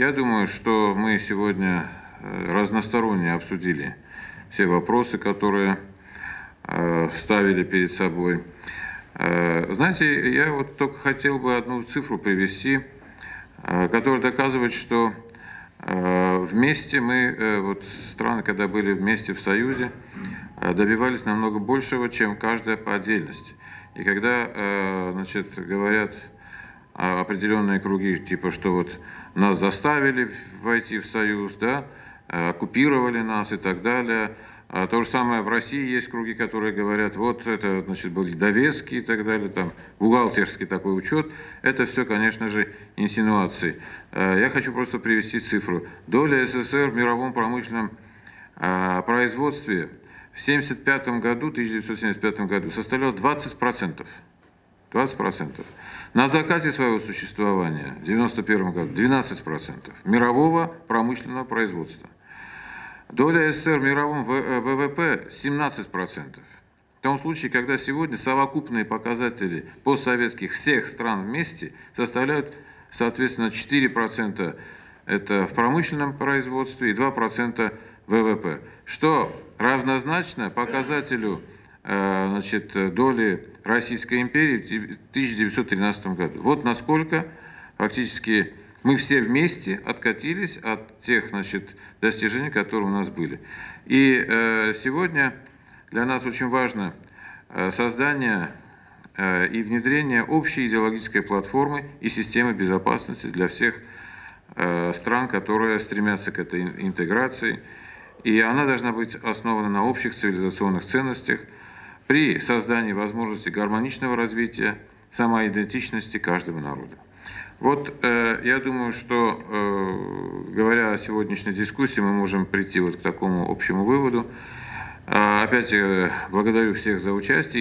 Я думаю, что мы сегодня э, разносторонне обсудили все вопросы, которые э, ставили перед собой. Э, знаете, я вот только хотел бы одну цифру привести, которая доказывает, что вместе мы, вот страны, когда были вместе в Союзе, добивались намного большего, чем каждая по отдельности. И когда, значит, говорят а определенные круги, типа, что вот нас заставили войти в Союз, да, а оккупировали нас и так далее. А то же самое в России есть круги, которые говорят, вот это, значит, были довески и так далее, там, бухгалтерский такой учет. Это все, конечно же, инсинуации. Я хочу просто привести цифру. Доля СССР в мировом промышленном производстве в 1975 году, 1975 году составляла 20%. 20%. На закате своего существования в 1991 году 12% мирового промышленного производства. Доля СССР в мировом э, ВВП 17%. В том случае, когда сегодня совокупные показатели постсоветских всех стран вместе составляют, соответственно, 4% это в промышленном производстве и 2% ВВП, что равнозначно показателю э, значит, доли Российской империи в 1913 году. Вот насколько фактически мы все вместе откатились от тех значит, достижений, которые у нас были. И э, сегодня для нас очень важно э, создание э, и внедрение общей идеологической платформы и системы безопасности для всех э, стран, которые стремятся к этой интеграции. И она должна быть основана на общих цивилизационных ценностях – при создании возможности гармоничного развития самоидентичности каждого народа. Вот э, я думаю, что э, говоря о сегодняшней дискуссии, мы можем прийти вот к такому общему выводу. Э, опять э, благодарю всех за участие.